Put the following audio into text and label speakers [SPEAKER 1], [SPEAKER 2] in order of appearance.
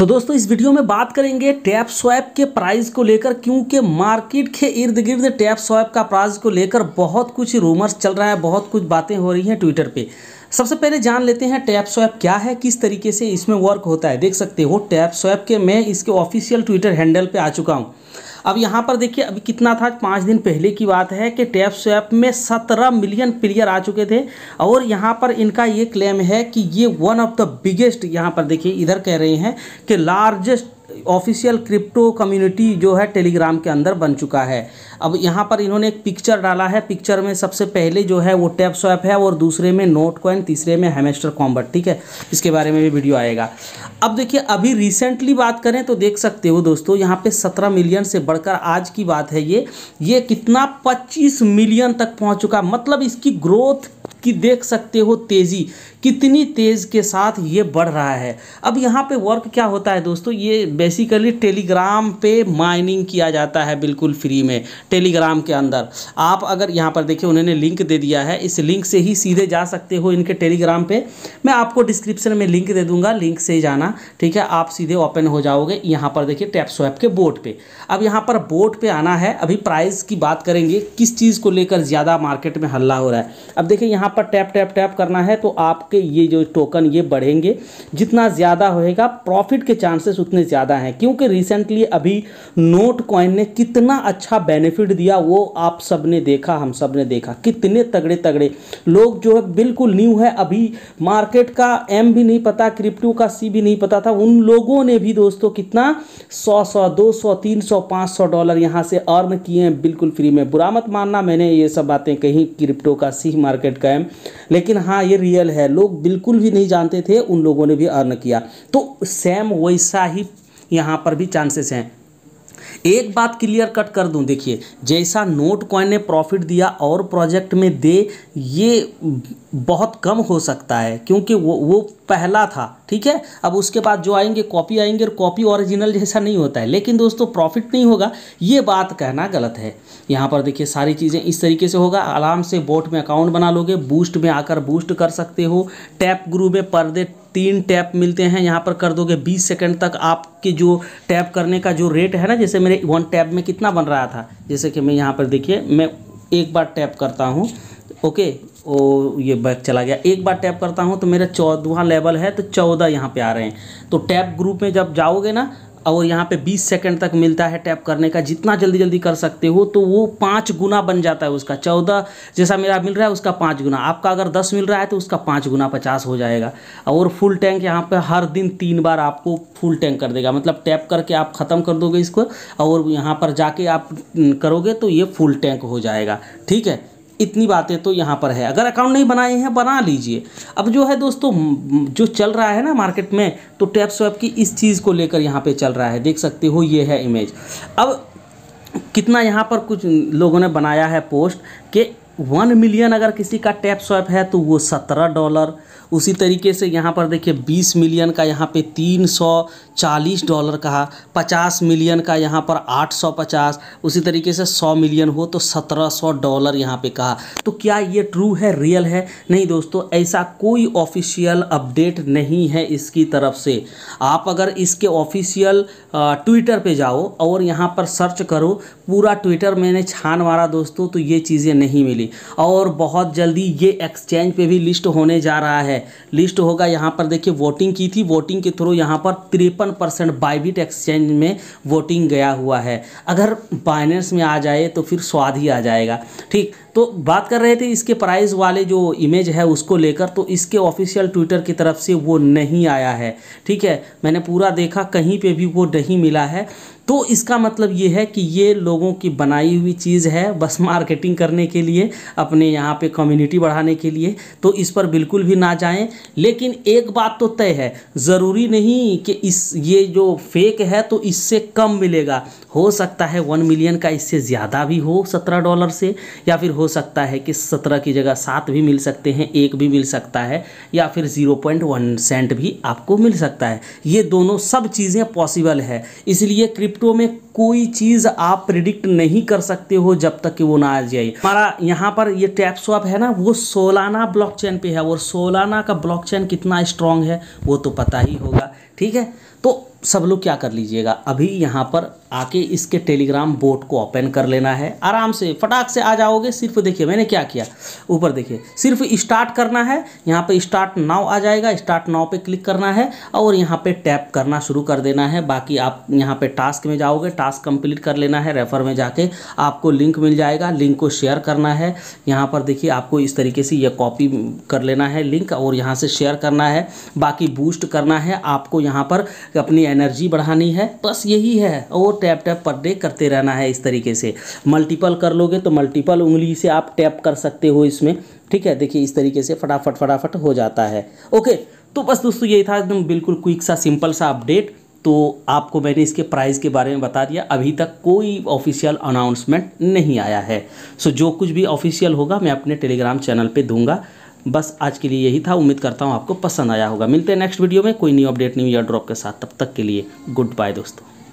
[SPEAKER 1] तो दोस्तों इस वीडियो में बात करेंगे टैप स्वैप के प्राइस को लेकर क्योंकि मार्केट के इर्द गिर्द टैप स्वैप का प्राइस को लेकर बहुत कुछ रूमर्स चल रहा है बहुत कुछ बातें हो रही हैं ट्विटर पे सबसे पहले जान लेते हैं टैप स्वैप क्या है किस तरीके से इसमें वर्क होता है देख सकते हो टैप स्वैप के मैं इसके ऑफिशियल ट्विटर हैंडल पर आ चुका हूँ अब यहाँ पर देखिए अभी कितना था पाँच दिन पहले की बात है कि टैप स्वैप में सत्रह मिलियन प्लेयर आ चुके थे और यहाँ पर इनका ये क्लेम है कि ये वन ऑफ द बिगेस्ट यहाँ पर देखिए इधर कह रहे हैं कि लार्जेस्ट ऑफिशियल क्रिप्टो कम्युनिटी जो है टेलीग्राम के अंदर बन चुका है अब यहाँ पर इन्होंने एक पिक्चर डाला है पिक्चर में सबसे पहले जो है वो टैप स्वैप है और दूसरे में नोट कॉइन तीसरे में हेमेस्टर कॉम्बट ठीक है इसके बारे में भी वीडियो आएगा अब देखिए अभी रिसेंटली बात करें तो देख सकते हो दोस्तों यहाँ पे सत्रह मिलियन से बढ़कर आज की बात है ये ये कितना पच्चीस मिलियन तक पहुँच चुका मतलब इसकी ग्रोथ की देख सकते हो तेज़ी कितनी तेज़ के साथ ये बढ़ रहा है अब यहाँ पे वर्क क्या होता है दोस्तों ये बेसिकली टेलीग्राम पे माइनिंग किया जाता है बिल्कुल फ्री में टेलीग्राम के अंदर आप अगर यहाँ पर देखिए उन्होंने लिंक दे दिया है इस लिंक से ही सीधे जा सकते हो इनके टेलीग्राम पर मैं आपको डिस्क्रिप्शन में लिंक दे दूँगा लिंक से जाना ठीक है आप सीधे ओपन हो जाओगे यहाँ पर देखिए टैप स्वैप के बोर्ड पर अब यहाँ पर बोर्ड पर आना है अभी प्राइस की बात करेंगे किस चीज़ को लेकर ज़्यादा मार्केट में हल्ला हो रहा है अब देखिए यहाँ पर टैप टैप टैप करना है तो आप आपके ये जो टोकन ये बढ़ेंगे जितना ज़्यादा होएगा प्रॉफिट के चांसेस उतने ज़्यादा हैं क्योंकि रिसेंटली अभी नोट कॉइन ने कितना अच्छा बेनिफिट दिया वो आप सब ने देखा हम सब ने देखा कितने तगड़े तगड़े लोग जो है बिल्कुल न्यू है अभी मार्केट का एम भी नहीं पता क्रिप्टो का सी भी नहीं पता था उन लोगों ने भी दोस्तों कितना सौ सौ दो सौ तीन सौ पाँच सौ डॉलर यहाँ से अर्न किए हैं बिल्कुल फ्री में बुरा मत मानना मैंने ये सब बातें कहीं क्रिप्टो का सी मार्केट का एम लेकिन हाँ ये रियल है लोग बिल्कुल भी नहीं जानते थे उन लोगों ने भी अर्न किया तो सेम वैसा ही यहाँ पर भी चांसेस हैं एक बात क्लियर कट कर दूं देखिए जैसा नोट कॉइन ने प्रॉफिट दिया और प्रोजेक्ट में दे ये बहुत कम हो सकता है क्योंकि वो वो पहला था ठीक है अब उसके बाद जो आएंगे कॉपी आएंगे और कॉपी ओरिजिनल जैसा नहीं होता है लेकिन दोस्तों प्रॉफिट नहीं होगा ये बात कहना गलत है यहाँ पर देखिए सारी चीज़ें इस तरीके से होगा आराम से बोट में अकाउंट बना लोगे बूस्ट में आकर बूस्ट कर सकते हो टैप ग्रू में पर्दे तीन टैप मिलते हैं यहाँ पर कर दोगे 20 सेकंड तक आपके जो टैप करने का जो रेट है ना जैसे मेरे वन टैप में कितना बन रहा था जैसे कि मैं यहाँ पर देखिए मैं एक बार टैप करता हूँ ओके ओ ये बैक चला गया एक बार टैप करता हूँ तो मेरा चौदह लेवल है तो चौदह यहाँ पे आ रहे हैं तो टैप ग्रुप में जब जाओगे ना और यहाँ पे 20 सेकंड तक मिलता है टैप करने का जितना जल्दी जल्दी कर सकते हो तो वो पाँच गुना बन जाता है उसका चौदह जैसा मेरा मिल रहा है उसका पाँच गुना आपका अगर दस मिल रहा है तो उसका पाँच गुना पचास हो जाएगा और फुल टैंक यहाँ पर हर दिन तीन बार आपको फुल टैंक कर देगा मतलब टैप करके आप ख़त्म कर दोगे इसको और यहाँ पर जाके आप करोगे तो ये फुल टैंक हो जाएगा ठीक है इतनी बातें तो यहाँ पर है अगर अकाउंट नहीं बनाए हैं बना लीजिए अब जो है दोस्तों जो चल रहा है ना मार्केट में तो टैप स्वैप की इस चीज़ को लेकर यहाँ पे चल रहा है देख सकते हो ये है इमेज अब कितना यहाँ पर कुछ लोगों ने बनाया है पोस्ट कि वन मिलियन अगर किसी का टैप स्वैप है तो वो सत्रह डॉलर उसी तरीके से यहाँ पर देखिए बीस मिलियन का यहाँ पे तीन सौ चालीस डॉलर कहा पचास मिलियन का यहाँ पर आठ सौ पचास उसी तरीके से सौ मिलियन हो तो सत्रह सौ डॉलर यहाँ पे कहा तो क्या ये ट्रू है रियल है नहीं दोस्तों ऐसा कोई ऑफिशियल अपडेट नहीं है इसकी तरफ से आप अगर इसके ऑफिशियल ट्विटर पर जाओ और यहाँ पर सर्च करो पूरा ट्विटर मैंने छान मारा दोस्तों तो ये चीज़ें नहीं मिली और बहुत जल्दी ये एक्सचेंज पे भी लिस्ट होने जा रहा है लिस्ट होगा यहाँ पर देखिए वोटिंग की थी वोटिंग के थ्रू यहाँ पर तिरपन परसेंट बाईबिट एक्सचेंज में वोटिंग गया हुआ है अगर बाइनेंस में आ जाए तो फिर स्वाद ही आ जाएगा ठीक तो बात कर रहे थे इसके प्राइस वाले जो इमेज है उसको लेकर तो इसके ऑफिशियल ट्विटर की तरफ से वो नहीं आया है ठीक है मैंने पूरा देखा कहीं पे भी वो नहीं मिला है तो इसका मतलब ये है कि ये लोगों की बनाई हुई चीज़ है बस मार्केटिंग करने के लिए अपने यहाँ पे कम्युनिटी बढ़ाने के लिए तो इस पर बिल्कुल भी ना जाएं लेकिन एक बात तो तय है ज़रूरी नहीं कि इस ये जो फेक है तो इससे कम मिलेगा हो सकता है वन मिलियन का इससे ज़्यादा भी हो सत्रह डॉलर से या फिर हो सकता है कि सत्रह की जगह सात भी मिल सकते हैं एक भी मिल सकता है या फिर ज़ीरो पॉइंट वन सेंट भी आपको मिल सकता है ये दोनों सब चीज़ें पॉसिबल है इसलिए क्रिप्टो में कोई चीज़ आप प्रिडिक्ट नहीं कर सकते हो जब तक कि वो ना आ जाए हमारा यहाँ पर ये टैप स्वाप है ना वो सोलाना ब्लॉकचेन पे है और सोलाना का ब्लॉकचेन कितना स्ट्रांग है वो तो पता ही होगा ठीक है तो सब लोग क्या कर लीजिएगा अभी यहाँ पर आके इसके टेलीग्राम बोट को ओपन कर लेना है आराम से फटाक से आ जाओगे सिर्फ देखिए मैंने क्या किया ऊपर देखिए सिर्फ स्टार्ट करना है यहाँ पे स्टार्ट नाव आ जाएगा स्टार्ट नाव पे क्लिक करना है और यहाँ पे टैप करना शुरू कर देना है बाकी आप यहाँ पे टास्क में जाओगे टास्क कंप्लीट कर लेना है रेफर में जाके आपको लिंक मिल जाएगा लिंक को शेयर करना है यहाँ पर देखिए आपको इस तरीके से यह कॉपी कर लेना है लिंक और यहाँ से शेयर करना है बाकी बूस्ट करना है आपको यहाँ पर अपनी एनर्जी बढ़ानी है बस यही है और टैप टैप पर डे करते रहना है इस तरीके से मल्टीपल कर लोगे तो मल्टीपल उंगली से आप टैप कर सकते हो इसमें ठीक है देखिए इस तरीके से फटाफट फटाफट हो जाता है ओके तो बस दोस्तों यही था एकदम बिल्कुल क्विक सा सिंपल सा अपडेट तो आपको मैंने इसके प्राइस के बारे में बता दिया अभी तक कोई ऑफिशियल अनाउंसमेंट नहीं आया है सो जो कुछ भी ऑफिशियल होगा मैं अपने टेलीग्राम चैनल पे दूंगा बस आज के लिए यही था उम्मीद करता हूँ आपको पसंद आया होगा मिलते हैं नेक्स्ट वीडियो में कोई new update new year drop के साथ तब तक के लिए गुड बाय दोस्तों